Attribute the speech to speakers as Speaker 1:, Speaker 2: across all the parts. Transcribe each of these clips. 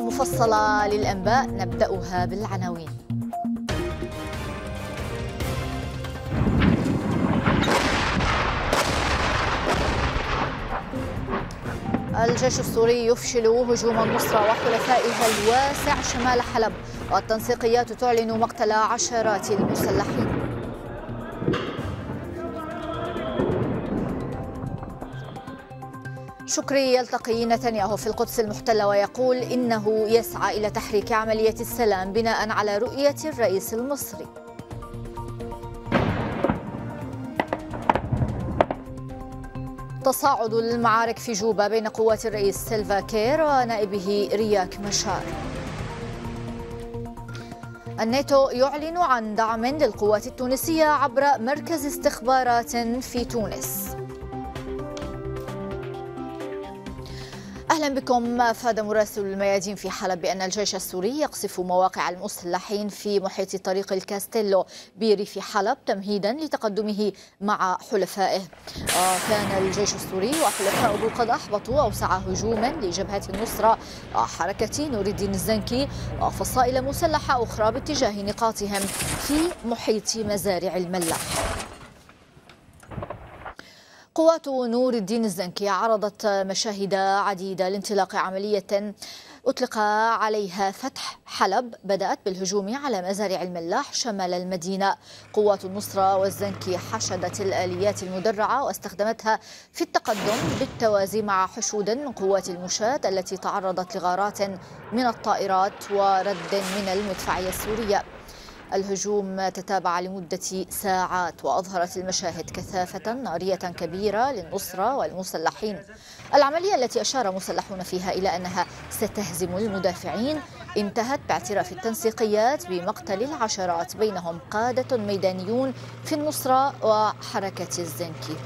Speaker 1: مفصلة للأنباء نبدأها بالعناوين الجيش السوري يفشل هجوم النصرة وحلفائها الواسع شمال حلب والتنسيقيات تعلن مقتل عشرات المسلحين شكري يلتقي نتنياهو في القدس المحتلة ويقول إنه يسعى إلى تحريك عملية السلام بناء على رؤية الرئيس المصري تصاعد المعارك في جوبا بين قوات الرئيس سيلفا كير ونائبه رياك مشار الناتو يعلن عن دعم للقوات التونسية عبر مركز استخبارات في تونس أهلا بكم فاد أفاد مراسل الميادين في حلب بأن الجيش السوري يقصف مواقع المسلحين في محيط طريق الكاستيلو بريف حلب تمهيدا لتقدمه مع حلفائه وكان الجيش السوري وحلفائه قد أحبطوا أوسع هجوما لجبهة النصرة وحركة نور الدين الزنكي وفصائل مسلحة أخرى باتجاه نقاطهم في محيط مزارع الملاح قوات نور الدين الزنكي عرضت مشاهد عديدة لانطلاق عملية أطلق عليها فتح حلب بدأت بالهجوم على مزارع الملاح شمال المدينة قوات النصرة والزنكي حشدت الآليات المدرعة واستخدمتها في التقدم بالتوازي مع حشود من قوات المشاة التي تعرضت لغارات من الطائرات ورد من المدفعية السورية الهجوم تتابع لمدة ساعات وأظهرت المشاهد كثافة نارية كبيرة للنصرة والمسلحين العملية التي أشار مسلحون فيها إلى أنها ستهزم المدافعين انتهت باعتراف التنسيقيات بمقتل العشرات بينهم قادة ميدانيون في النصرة وحركة الزنكي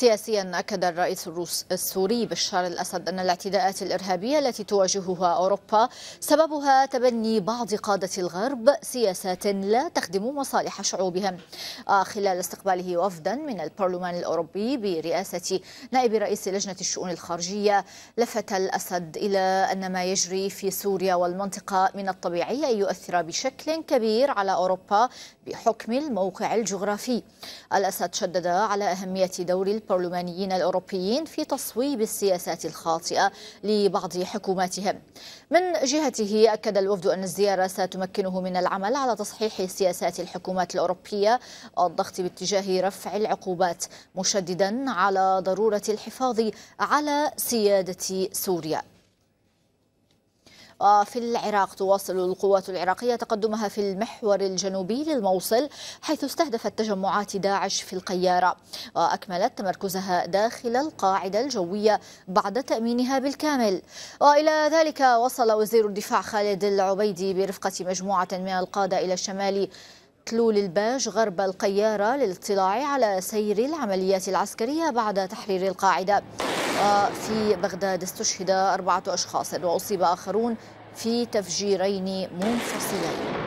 Speaker 1: سياسيا أكد الرئيس الروس السوري بشار الأسد أن الاعتداءات الإرهابية التي تواجهها أوروبا سببها تبني بعض قادة الغرب سياسات لا تخدم مصالح شعوبهم آه، خلال استقباله وفدا من البرلمان الأوروبي برئاسة نائب رئيس لجنة الشؤون الخارجية لفت الأسد إلى أن ما يجري في سوريا والمنطقة من الطبيعي أن يؤثر بشكل كبير على أوروبا بحكم الموقع الجغرافي الأسد شدد على أهمية دور البرلمانيين الأوروبيين في تصويب السياسات الخاطئة لبعض حكوماتهم من جهته أكد الوفد أن الزيارة ستمكنه من العمل على تصحيح سياسات الحكومات الأوروبية والضغط باتجاه رفع العقوبات مشددا على ضرورة الحفاظ على سيادة سوريا وفي العراق تواصل القوات العراقية تقدمها في المحور الجنوبي للموصل حيث استهدفت تجمعات داعش في القيارة وأكملت تمركزها داخل القاعدة الجوية بعد تأمينها بالكامل وإلى ذلك وصل وزير الدفاع خالد العبيدي برفقة مجموعة من القادة إلى الشمال تلول الباج غرب القيارة للاطلاع على سير العمليات العسكرية بعد تحرير القاعدة وفي بغداد استشهد أربعة أشخاص وأصيب آخرون في تفجيرين منفصلين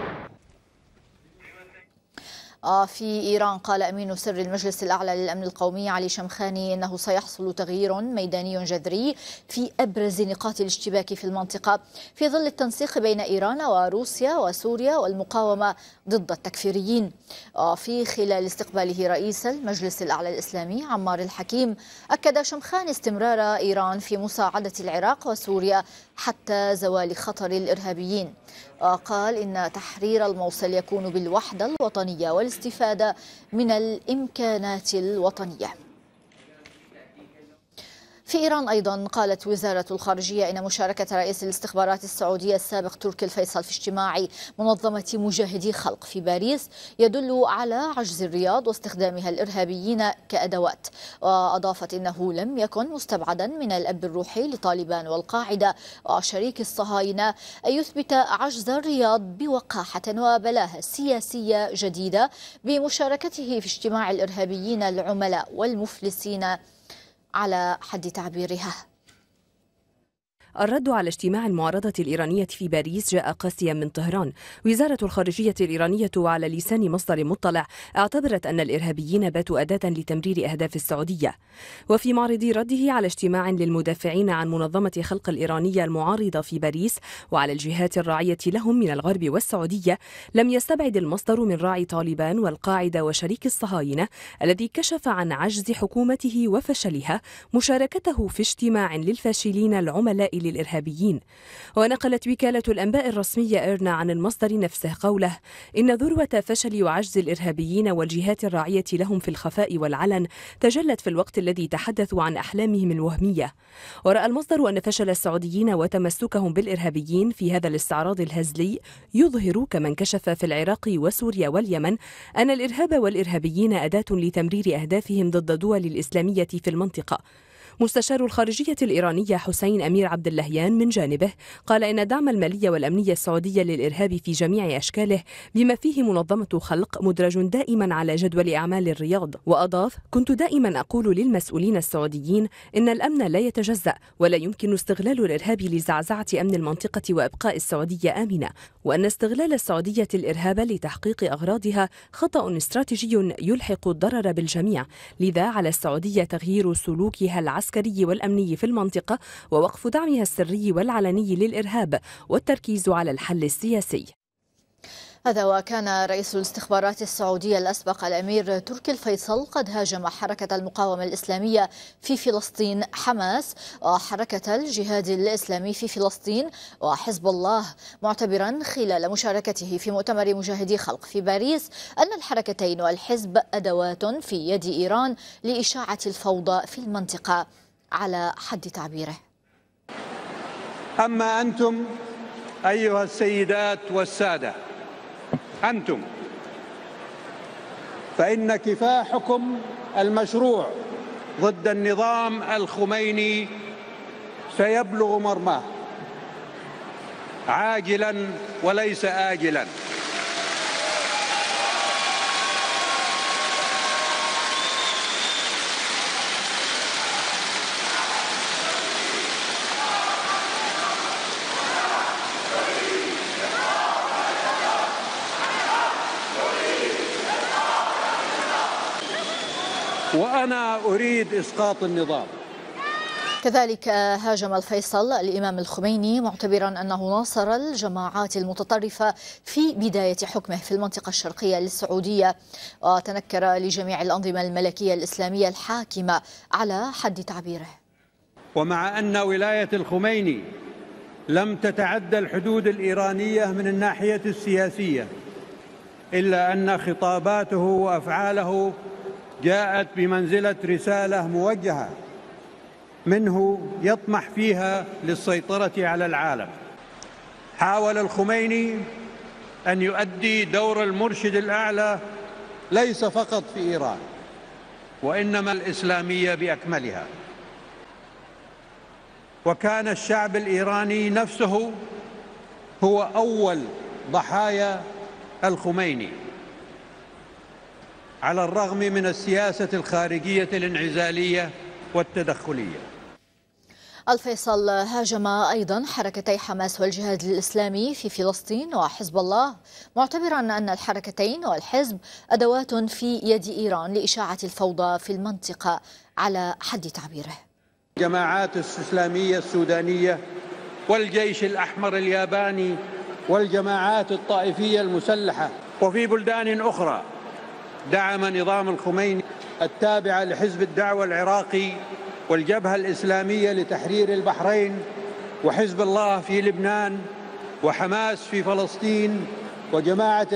Speaker 1: في إيران قال أمين سر المجلس الأعلى للأمن القومي علي شمخاني أنه سيحصل تغيير ميداني جذري في أبرز نقاط الاشتباك في المنطقة في ظل التنسيق بين إيران وروسيا وسوريا والمقاومة ضد التكفيريين آه، في خلال استقباله رئيس المجلس الأعلى الإسلامي عمار الحكيم أكد شمخان استمرار إيران في مساعدة العراق وسوريا حتى زوال خطر الإرهابيين وقال آه، إن تحرير الموصل يكون بالوحدة الوطنية والاستفادة من الإمكانات الوطنية في إيران أيضا قالت وزارة الخارجية إن مشاركة رئيس الاستخبارات السعودية السابق تركي الفيصل في اجتماع منظمة مجاهدي خلق في باريس يدل على عجز الرياض واستخدامها الإرهابيين كأدوات وأضافت إنه لم يكن مستبعدا من الأب الروحي لطالبان والقاعدة وشريك الصهاينة أن يثبت عجز الرياض بوقاحة وبلاهة سياسية جديدة بمشاركته في اجتماع الإرهابيين العملاء والمفلسين على حد تعبيرها
Speaker 2: الرد على اجتماع المعارضة الإيرانية في باريس جاء قاسيا من طهران وزارة الخارجية الإيرانية على لسان مصدر مطلع اعتبرت أن الإرهابيين باتوا أداة لتمرير أهداف السعودية وفي معرض رده على اجتماع للمدافعين عن منظمة خلق الإيرانية المعارضة في باريس وعلى الجهات الراعية لهم من الغرب والسعودية لم يستبعد المصدر من راعي طالبان والقاعدة وشريك الصهاينة الذي كشف عن عجز حكومته وفشلها مشاركته في اجتماع للفاشلين العملاء للإرهابيين ونقلت وكالة الأنباء الرسمية إيرنا عن المصدر نفسه قوله إن ذروة فشل وعجز الإرهابيين والجهات الراعية لهم في الخفاء والعلن تجلت في الوقت الذي تحدثوا عن أحلامهم الوهمية ورأى المصدر أن فشل السعوديين وتمسكهم بالإرهابيين في هذا الاستعراض الهزلي يظهر كما انكشف في العراق وسوريا واليمن أن الإرهاب والإرهابيين أداة لتمرير أهدافهم ضد الدول الإسلامية في المنطقة مستشار الخارجية الإيرانية حسين أمير عبد اللهيان من جانبه قال إن دعم المالية والأمنية السعودية للإرهاب في جميع أشكاله بما فيه منظمة خلق مدرج دائما على جدول أعمال الرياض وأضاف كنت دائما أقول للمسؤولين السعوديين إن الأمن لا يتجزأ ولا يمكن استغلال الإرهاب لزعزعة أمن المنطقة وإبقاء السعودية آمنة وأن استغلال السعودية الإرهاب لتحقيق أغراضها خطأ استراتيجي يلحق الضرر بالجميع لذا على السعودية تغيير سلوكها العسكري العسكري والأمني في المنطقة ووقف دعمها السري والعلني للإرهاب والتركيز على الحل السياسي
Speaker 1: هذا وكان رئيس الاستخبارات السعودية الأسبق الأمير تركي الفيصل قد هاجم حركة المقاومة الإسلامية في فلسطين حماس وحركة الجهاد الإسلامي في فلسطين وحزب الله معتبرا خلال مشاركته في مؤتمر مجاهدي خلق في باريس أن الحركتين والحزب أدوات في يد إيران لإشاعة الفوضى في المنطقة على حد تعبيره
Speaker 3: أما أنتم أيها السيدات والسادة أنتم فإن كفاحكم المشروع ضد النظام الخميني سيبلغ مرماه عاجلا وليس آجلا وأنا أريد إسقاط النظام
Speaker 1: كذلك هاجم الفيصل الإمام الخميني معتبرا أنه ناصر الجماعات المتطرفة في بداية حكمه في المنطقة الشرقية للسعودية وتنكر لجميع الأنظمة الملكية الإسلامية الحاكمة على حد تعبيره
Speaker 3: ومع أن ولاية الخميني لم تتعدى الحدود الإيرانية من الناحية السياسية إلا أن خطاباته وأفعاله جاءت بمنزلة رسالة موجهة منه يطمح فيها للسيطرة على العالم حاول الخميني أن يؤدي دور المرشد الأعلى ليس فقط في إيران وإنما الإسلامية بأكملها وكان الشعب الإيراني نفسه هو أول ضحايا الخميني على الرغم من السياسة الخارجية الانعزالية والتدخلية
Speaker 1: الفيصل هاجم أيضا حركتي حماس والجهاد الإسلامي في فلسطين وحزب الله معتبرا أن الحركتين والحزب أدوات في يد إيران لإشاعة الفوضى في المنطقة على حد تعبيره
Speaker 3: الجماعات الإسلامية السودانية والجيش الأحمر الياباني والجماعات الطائفية المسلحة وفي بلدان أخرى دعم نظام الخميني التابع لحزب الدعوة العراقي والجبهة الإسلامية لتحرير البحرين وحزب الله في لبنان وحماس في فلسطين وجماعة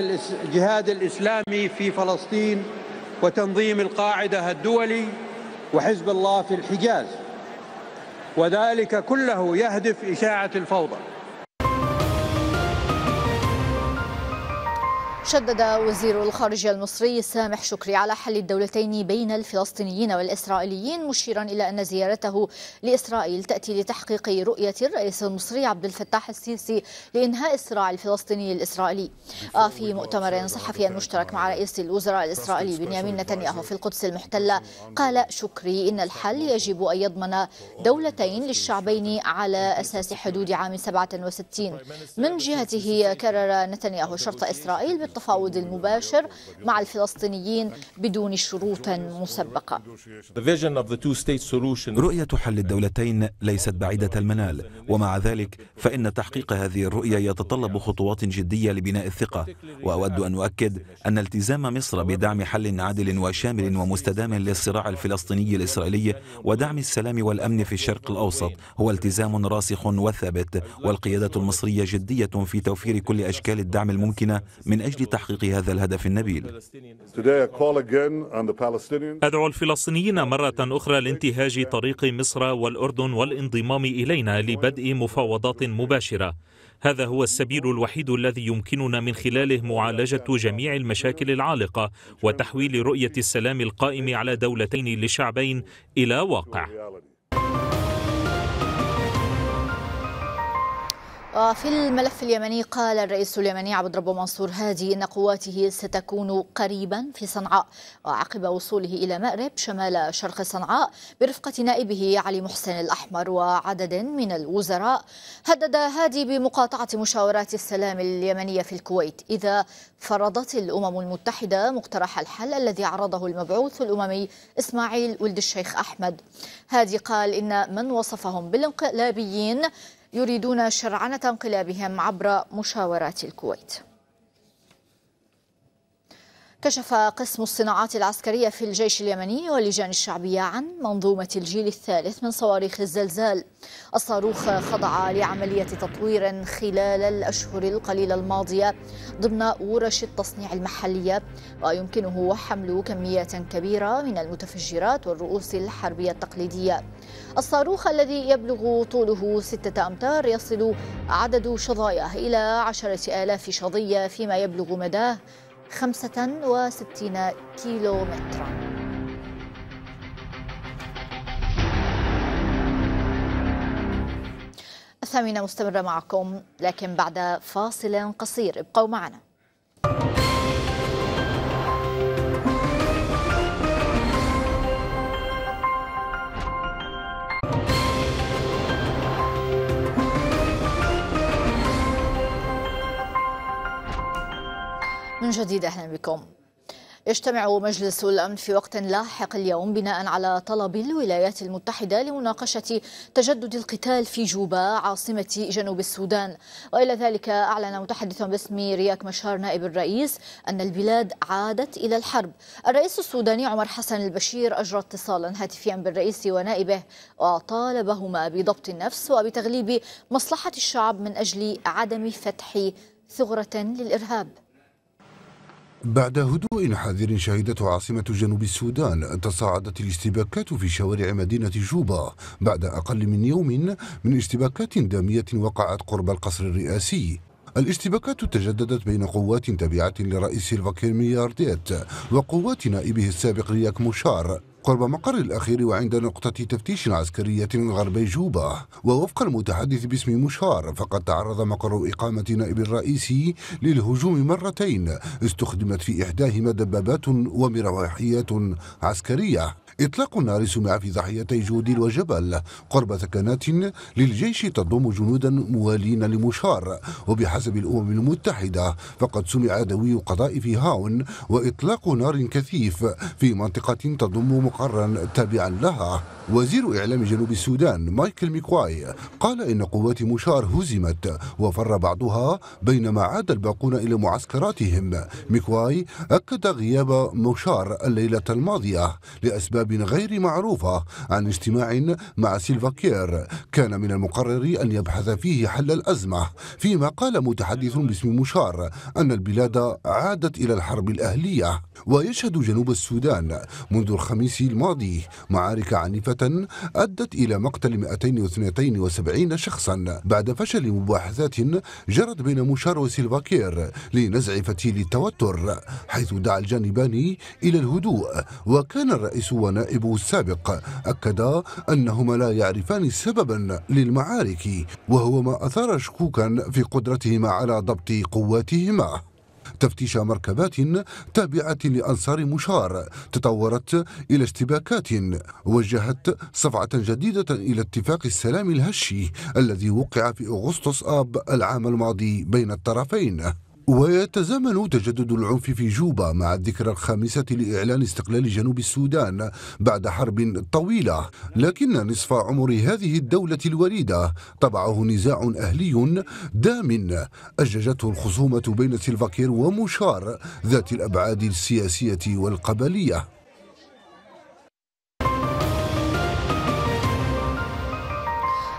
Speaker 3: الجهاد الإسلامي في فلسطين وتنظيم القاعدة الدولي وحزب الله في الحجاز وذلك كله يهدف إشاعة الفوضى
Speaker 1: شدد وزير الخارجية المصري سامح شكري على حل الدولتين بين الفلسطينيين والإسرائيليين مشيرا إلى أن زيارته لإسرائيل تأتي لتحقيق رؤية الرئيس المصري عبد الفتاح السيسي لإنهاء الصراع الفلسطيني الإسرائيلي آه، في مؤتمر صحفي مشترك مع رئيس الوزراء الإسرائيلي بنيامين نتنياهو في القدس المحتلة قال شكري إن الحل يجب أن يضمن دولتين للشعبين على أساس حدود عام 67 من جهته كرر نتنياهو شرط إسرائيل بالتعامل التفاوض المباشر مع الفلسطينيين بدون شروط مسبقة
Speaker 4: رؤية حل الدولتين ليست بعيدة المنال ومع ذلك فإن تحقيق هذه الرؤية يتطلب خطوات جدية لبناء الثقة وأود أن أؤكد أن التزام مصر بدعم حل عادل وشامل ومستدام للصراع الفلسطيني الإسرائيلي ودعم السلام والأمن في الشرق الأوسط هو التزام راسخ وثابت والقيادة المصرية جدية في توفير كل أشكال الدعم الممكنة من أجل تحقيق هذا الهدف النبيل أدعو الفلسطينيين مرة أخرى لانتهاج طريق مصر والأردن والانضمام إلينا لبدء مفاوضات مباشرة هذا هو السبيل الوحيد الذي يمكننا من خلاله معالجة جميع المشاكل العالقة وتحويل رؤية السلام القائم على دولتين لشعبين إلى واقع
Speaker 1: وفي الملف اليمني قال الرئيس اليمني عبد ربه منصور هادي ان قواته ستكون قريبا في صنعاء وعقب وصوله الى مأرب شمال شرق صنعاء برفقه نائبه علي محسن الاحمر وعدد من الوزراء هدد هادي بمقاطعه مشاورات السلام اليمنيه في الكويت اذا فرضت الامم المتحده مقترح الحل الذي عرضه المبعوث الاممي اسماعيل ولد الشيخ احمد هادي قال ان من وصفهم بالانقلابيين يريدون شرعنة انقلابهم عبر مشاورات الكويت كشف قسم الصناعات العسكرية في الجيش اليمني واللجان الشعبية عن منظومة الجيل الثالث من صواريخ الزلزال الصاروخ خضع لعملية تطوير خلال الأشهر القليلة الماضية ضمن ورش التصنيع المحلية ويمكنه حمل كميات كبيرة من المتفجرات والرؤوس الحربية التقليدية الصاروخ الذي يبلغ طوله ستة أمتار يصل عدد شظاياه إلى عشرة آلاف شظية فيما يبلغ مداه 65 كيلو متراً الثامنة مستمرة معكم لكن بعد فاصل قصير ابقوا معنا من جديد أهلا بكم يجتمع مجلس الأمن في وقت لاحق اليوم بناء على طلب الولايات المتحدة لمناقشة تجدد القتال في جوبا عاصمة جنوب السودان وإلى ذلك أعلن متحدث باسم رياك مشار نائب الرئيس أن البلاد عادت إلى الحرب الرئيس السوداني عمر حسن البشير أجرى اتصالا هاتفيا بالرئيس ونائبه وطالبهما بضبط النفس وبتغليب مصلحة الشعب من أجل عدم فتح ثغرة للإرهاب
Speaker 5: بعد هدوء حذر شهدته عاصمة جنوب السودان تصاعدت الاشتباكات في شوارع مدينة جوبا بعد أقل من يوم من اشتباكات دامية وقعت قرب القصر الرئاسي الاشتباكات تجددت بين قوات تابعة لرئيس الفاكير ميارديت وقوات نائبه السابق رياك مشار قرب مقر الأخير وعند نقطة تفتيش عسكرية من غربي جوبا ووفق المتحدث باسم مشار فقد تعرض مقر إقامة نائب الرئيس للهجوم مرتين استخدمت في إحداهما دبابات ومروحيات عسكرية إطلاق النار سمع في ضحيتي جوديل وجبل قرب سكنات للجيش تضم جنودا موالين لمشار وبحسب الأمم المتحدة فقد سمع دوي قضاء في هاون وإطلاق نار كثيف في منطقة تضم مقرا تابعا لها وزير إعلام جنوب السودان مايكل ميكواي قال إن قوات مشار هزمت وفر بعضها بينما عاد الباقون إلى معسكراتهم ميكواي أكد غياب مشار الليلة الماضية لأسباب بسبب غير معروفة عن اجتماع مع سيلفا كير كان من المقرر أن يبحث فيه حل الأزمة فيما قال متحدث باسم مشار أن البلاد عادت إلى الحرب الأهلية ويشهد جنوب السودان منذ الخميس الماضي معارك عنيفة أدت إلى مقتل 272 شخصا بعد فشل مباحثات جرت بين مشار وسيلفا كير لنزع فتيل التوتر حيث دعا الجانبان إلى الهدوء وكان الرئيس ونائب النائب السابق أكدا أنهما لا يعرفان سببا للمعارك وهو ما أثار شكوكا في قدرتهما على ضبط قواتهما تفتيش مركبات تابعة لأنصار مشار تطورت إلى اشتباكات وجهت صفعة جديدة إلى اتفاق السلام الهشي الذي وقع في أغسطس آب العام الماضي بين الطرفين ويتزامن تجدد العنف في جوبا مع الذكرى الخامسة لإعلان استقلال جنوب السودان بعد حرب طويلة لكن نصف عمر هذه الدولة الوليدة طبعه نزاع أهلي دام أججته الخصومة بين سلفاكير ومشار ذات الأبعاد السياسية والقبلية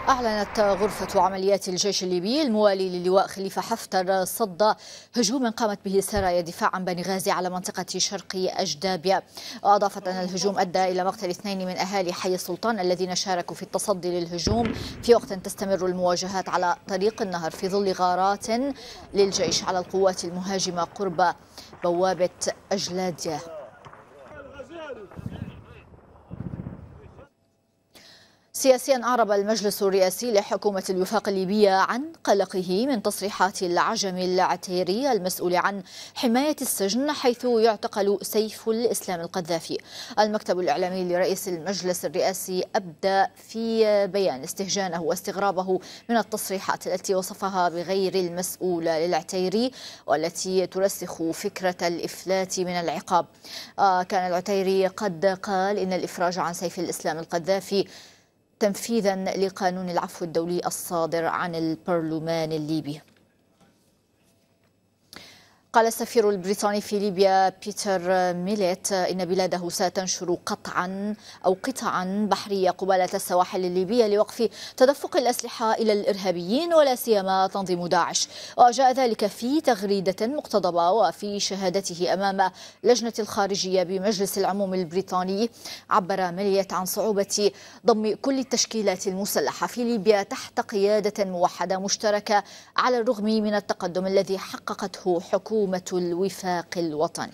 Speaker 1: أعلنت غرفة عمليات الجيش الليبي الموالي للواء خليفة حفتر صد هجوم قامت به سرايا دفاع عن بنغازي على منطقة شرق أجدابيا وأضافت أن الهجوم أدى إلى مقتل اثنين من أهالي حي السلطان الذين شاركوا في التصدي للهجوم في وقت تستمر المواجهات على طريق النهر في ظل غارات للجيش على القوات المهاجمة قرب بوابة أجلاديا سياسيا أعرب المجلس الرئاسي لحكومة الوفاق الليبية عن قلقه من تصريحات العجم العتيري المسؤول عن حماية السجن حيث يعتقل سيف الإسلام القذافي المكتب الإعلامي لرئيس المجلس الرئاسي أبدى في بيان استهجانه واستغرابه من التصريحات التي وصفها بغير المسؤولة للعتيري والتي ترسخ فكرة الإفلات من العقاب آه، كان العتيري قد قال إن الإفراج عن سيف الإسلام القذافي تنفيذا لقانون العفو الدولي الصادر عن البرلمان الليبي قال السفير البريطاني في ليبيا بيتر ميليت إن بلاده ستنشر قطعا أو قطعا بحرية قبالة السواحل الليبية لوقف تدفق الأسلحة إلى الإرهابيين ولا سيما تنظيم داعش وجاء ذلك في تغريدة مقتضبة وفي شهادته أمام لجنة الخارجية بمجلس العموم البريطاني عبر ميليت عن صعوبة ضم كل التشكيلات المسلحة في ليبيا تحت قيادة موحدة مشتركة على الرغم من التقدم الذي حققته حكومة حكومة الوفاق الوطني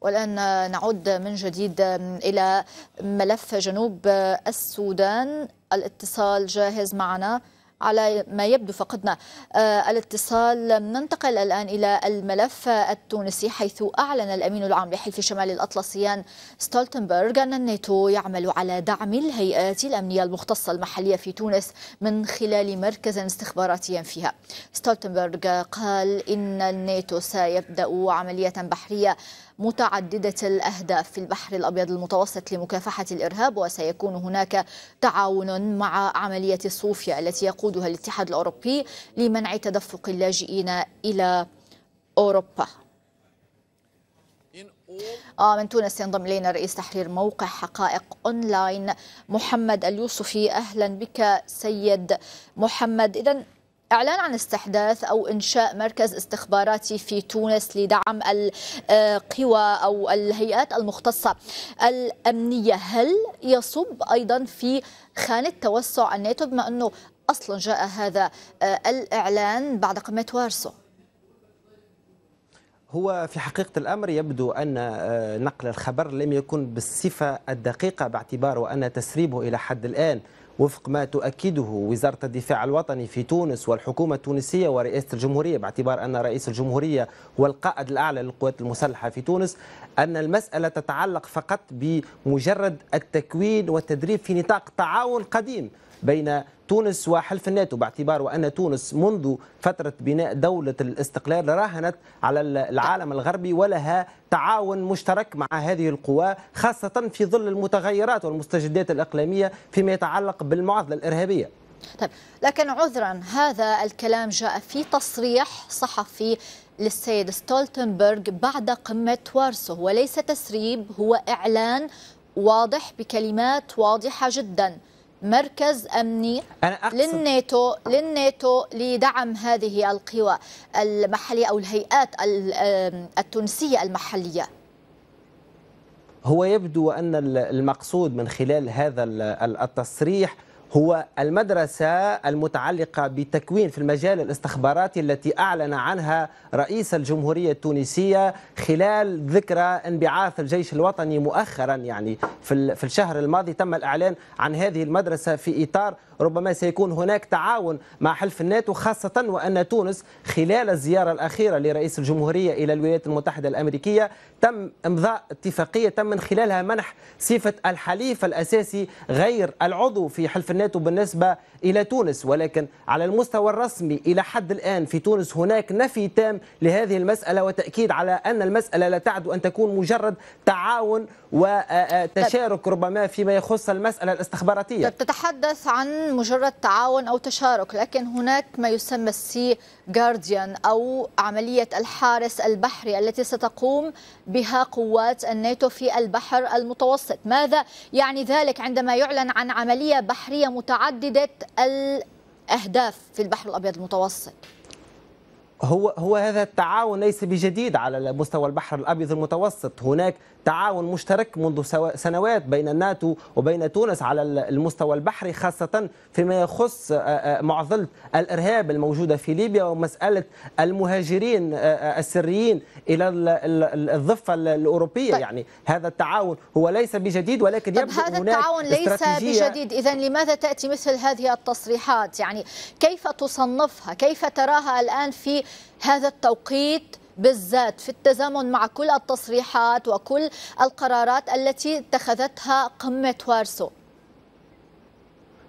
Speaker 1: والآن نعود من جديد إلى ملف جنوب السودان الاتصال جاهز معنا على ما يبدو فقدنا آه، الاتصال ننتقل الآن إلى الملف التونسي حيث أعلن الأمين العام لحلف شمال الأطلسيان ستولتنبرغ أن الناتو يعمل على دعم الهيئات الأمنية المختصة المحلية في تونس من خلال مركز استخباراتي فيها ستولتنبرغ قال إن الناتو سيبدأ عملية بحرية متعددة الأهداف في البحر الأبيض المتوسط لمكافحة الإرهاب وسيكون هناك تعاون مع عملية صوفيا التي يقودها الاتحاد الأوروبي لمنع تدفق اللاجئين إلى أوروبا آه من تونس ينضم إلينا رئيس تحرير موقع حقائق أونلاين محمد اليوسفي أهلا بك سيد محمد إذا إعلان عن استحداث أو إنشاء مركز استخباراتي في تونس لدعم القوى أو الهيئات المختصة الأمنية هل يصب أيضا في خانة توسع الناتو بما أنه أصلا جاء هذا آه، الإعلان بعد قمة وارسو
Speaker 4: هو في حقيقة الأمر يبدو أن آه، نقل الخبر لم يكن بالصفة الدقيقة باعتباره أن تسريبه إلى حد الآن وفق ما تؤكده وزارة الدفاع الوطني في تونس والحكومة التونسية ورئاسة الجمهورية باعتبار أن رئيس الجمهورية هو القائد الأعلى للقوات المسلحة في تونس أن المسألة تتعلق فقط بمجرد التكوين والتدريب في نطاق تعاون قديم بين تونس وحلف الناتو باعتبار وأن تونس منذ فترة بناء دولة الاستقلال راهنت على العالم الغربي ولها تعاون مشترك مع هذه القوى خاصة في ظل المتغيرات والمستجدات الإقليمية فيما يتعلق بالمعضلة الإرهابية
Speaker 1: طيب لكن عذرا هذا الكلام جاء في تصريح صحفي للسيد ستولتنبرغ بعد قمة وارسو وليس تسريب هو إعلان واضح بكلمات واضحة جدا مركز امني أنا أقصد للناتو للناتو لدعم هذه القوى المحليه او الهيئات التونسيه المحليه
Speaker 4: هو يبدو ان المقصود من خلال هذا التصريح هو المدرسة المتعلقة بتكوين في المجال الاستخباراتي التي أعلن عنها رئيس الجمهورية التونسية خلال ذكرى انبعاث الجيش الوطني مؤخرا يعني في الشهر الماضي تم الإعلان عن هذه المدرسة في إطار ربما سيكون هناك تعاون مع حلف الناتو خاصة وأن تونس خلال الزيارة الأخيرة لرئيس الجمهورية إلى الولايات المتحدة الأمريكية تم إمضاء اتفاقية تم من خلالها منح صفة الحليف الأساسي غير العضو في حلف الناتو بالنسبة إلى تونس ولكن على المستوى الرسمي إلى حد الآن في تونس هناك نفي تام لهذه المسألة وتأكيد على أن المسألة لا تعدو أن تكون مجرد تعاون وتشارك ربما فيما يخص المسألة الاستخباراتية طيب،
Speaker 1: تتحدث عن مجرد تعاون أو تشارك لكن هناك ما يسمى السي جارديان أو عملية الحارس البحري التي ستقوم بها قوات الناتو في البحر المتوسط ماذا يعني ذلك عندما يعلن عن عملية بحرية متعددة الأهداف في البحر الأبيض المتوسط
Speaker 4: هو هو هذا التعاون ليس بجديد على مستوى البحر الابيض المتوسط، هناك تعاون مشترك منذ سنوات بين الناتو وبين تونس على المستوى البحري خاصة فيما يخص آه، آه، معضلة الإرهاب الموجودة في ليبيا ومسألة المهاجرين آه، السريين إلى الضفة الأوروبية طيب. يعني هذا التعاون هو ليس بجديد ولكن طيب يبدو هذا التعاون ليس بجديد
Speaker 1: إذا لماذا تأتي مثل هذه التصريحات يعني كيف تصنفها كيف تراها الآن في هذا التوقيت بالذات في التزامن مع كل التصريحات وكل القرارات التي اتخذتها قمة وارسو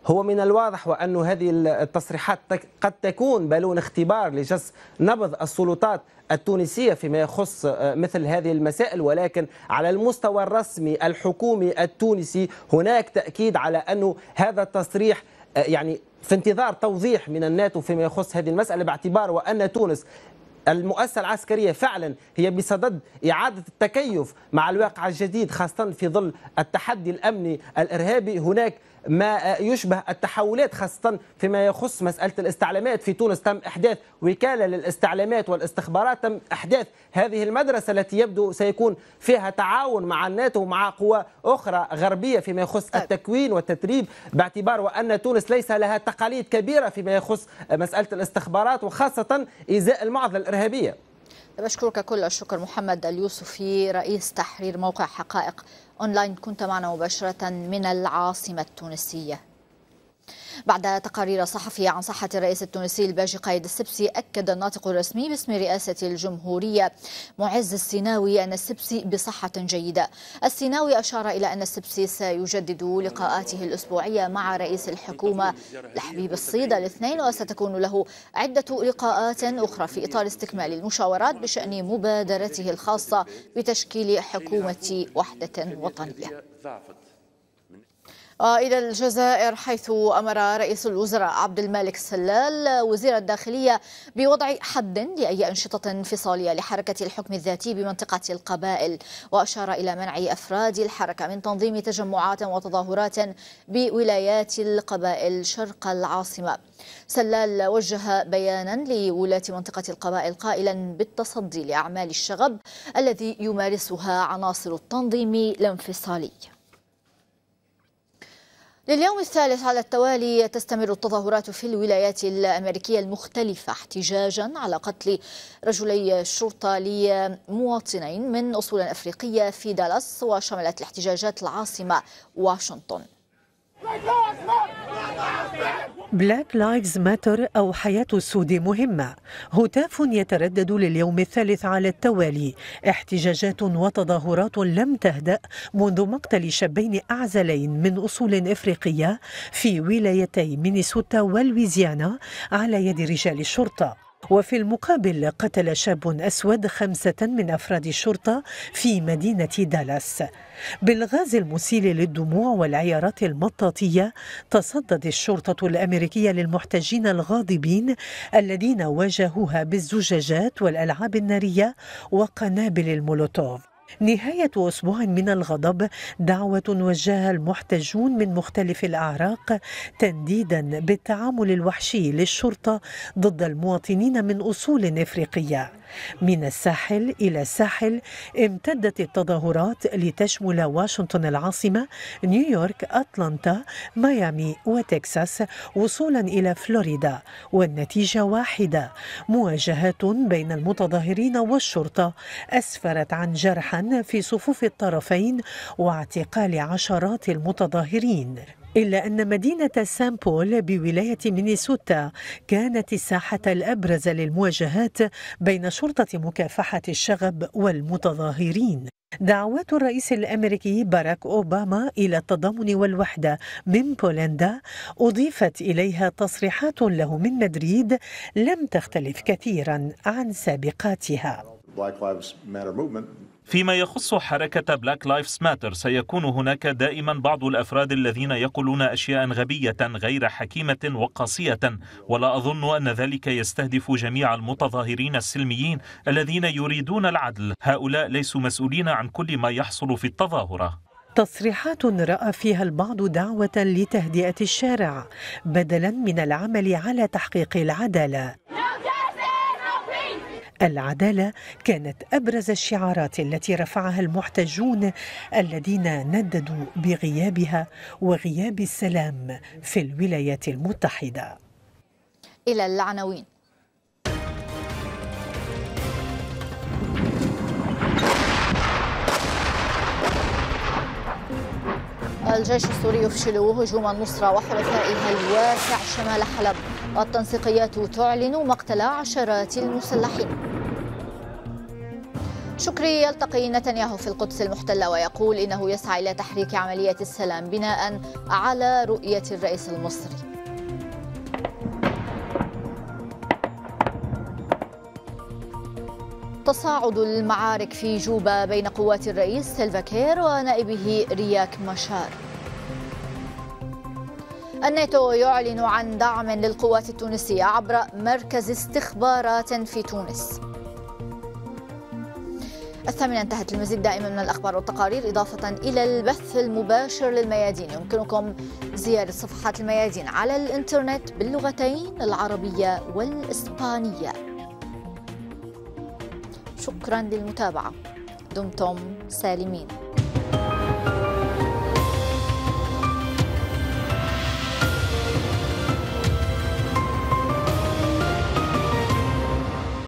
Speaker 4: هو من الواضح وأن هذه التصريحات قد تكون بالون اختبار لجس نبض السلطات التونسية فيما يخص آه، مثل هذه المسائل ولكن على المستوى الرسمي الحكومي التونسي هناك تأكيد على أن هذا التصريح آه، يعني في انتظار توضيح من الناتو فيما يخص هذه المسألة باعتبار وأن تونس المؤسسة العسكرية فعلا هي بصدد إعادة التكيف مع الواقع الجديد خاصة في ظل التحدي الأمني الإرهابي هناك ما يشبه التحولات خاصة فيما يخص مسألة الاستعلامات في تونس تم إحداث وكالة للاستعلامات والاستخبارات تم إحداث هذه المدرسة التي يبدو سيكون فيها تعاون مع الناتو ومع قوى أخرى غربية فيما يخص طيب. التكوين والتدريب باعتبار وأن تونس ليس لها تقاليد كبيرة فيما يخص مسألة الاستخبارات وخاصة إزاء المعضلة الإرهابية
Speaker 1: بشكرك كل الشكر محمد اليوسفي رئيس تحرير موقع حقائق أونلاين كنت معنا مباشرة من العاصمة التونسية بعد تقارير صحفية عن صحة الرئيس التونسي الباجي قايد السبسي أكد الناطق الرسمي باسم رئاسة الجمهورية معز السيناوي أن السبسي بصحة جيدة السيناوي أشار إلى أن السبسي سيجدد لقاءاته الأسبوعية مع رئيس الحكومة لحبيب الصيد الاثنين وستكون له عدة لقاءات أخرى في إطار استكمال المشاورات بشأن مبادرته الخاصة بتشكيل حكومة وحدة وطنية إلى الجزائر حيث أمر رئيس الوزراء عبد المالك سلال وزير الداخلية بوضع حد لأي أنشطة انفصالية لحركة الحكم الذاتي بمنطقة القبائل وأشار إلى منع أفراد الحركة من تنظيم تجمعات وتظاهرات بولايات القبائل شرق العاصمة سلال وجه بيانا لولاة منطقة القبائل قائلا بالتصدي لأعمال الشغب الذي يمارسها عناصر التنظيم الانفصالي لليوم الثالث على التوالي تستمر التظاهرات في الولايات الأمريكية المختلفة احتجاجا على قتل رجلي الشرطة لمواطنين من أصول أفريقية في دالاس وشملت الاحتجاجات العاصمة واشنطن
Speaker 6: بلاك لايفز ماتر أو حياة السود مهمة هتاف يتردد لليوم الثالث على التوالي احتجاجات وتظاهرات لم تهدأ منذ مقتل شابين أعزلين من أصول إفريقية في ولايتي مينيسوتا ولويزيانا على يد رجال الشرطة وفي المقابل قتل شاب أسود خمسة من أفراد الشرطة في مدينة دالاس بالغاز المسيل للدموع والعيارات المطاطية تصدت الشرطة الأمريكية للمحتجين الغاضبين الذين واجهوها بالزجاجات والألعاب النارية وقنابل المولوتوف نهاية أسبوع من الغضب دعوة وجهها المحتجون من مختلف الأعراق تنديدا بالتعامل الوحشي للشرطة ضد المواطنين من أصول إفريقية من الساحل إلى الساحل امتدت التظاهرات لتشمل واشنطن العاصمة نيويورك أتلانتا ميامي وتكساس وصولا إلى فلوريدا والنتيجة واحدة مواجهات بين المتظاهرين والشرطة أسفرت عن جرحا في صفوف الطرفين واعتقال عشرات المتظاهرين إلا أن مدينة سان بول بولاية مينيسوتا كانت الساحة الأبرز للمواجهات بين شرطة مكافحة الشغب والمتظاهرين دعوات الرئيس الامريكي باراك اوباما الى التضامن والوحده من بولندا اضيفت اليها تصريحات له من مدريد لم تختلف كثيرا عن سابقاتها.
Speaker 4: فيما يخص حركة بلاك لايفز ماتر سيكون هناك دائما بعض الأفراد الذين يقولون أشياء غبية غير حكيمة وقاسية ولا أظن أن ذلك يستهدف جميع المتظاهرين السلميين الذين يريدون العدل هؤلاء ليسوا مسؤولين عن كل ما يحصل في التظاهرة
Speaker 6: تصريحات راى فيها البعض دعوه لتهدئه الشارع بدلا من العمل على تحقيق العداله العداله كانت ابرز الشعارات التي رفعها المحتجون الذين نددوا بغيابها وغياب السلام في الولايات المتحده
Speaker 1: الى العناوين الجيش السوري يفشل هجوم النصرة وحلفائها الواسع شمال حلب التنسيقيات تعلن مقتل عشرات المسلحين شكري يلتقي نتنياهو في القدس المحتلة ويقول إنه يسعى إلى تحريك عملية السلام بناء على رؤية الرئيس المصري تصاعد المعارك في جوبا بين قوات الرئيس سيلفا كير ونائبه رياك مشار الناتو يعلن عن دعم للقوات التونسية عبر مركز استخبارات في تونس الثامنة انتهت المزيد دائما من الأخبار والتقارير إضافة إلى البث المباشر للميادين يمكنكم زيارة صفحات الميادين على الإنترنت باللغتين العربية والإسبانية شكرا للمتابعة دمتم سالمين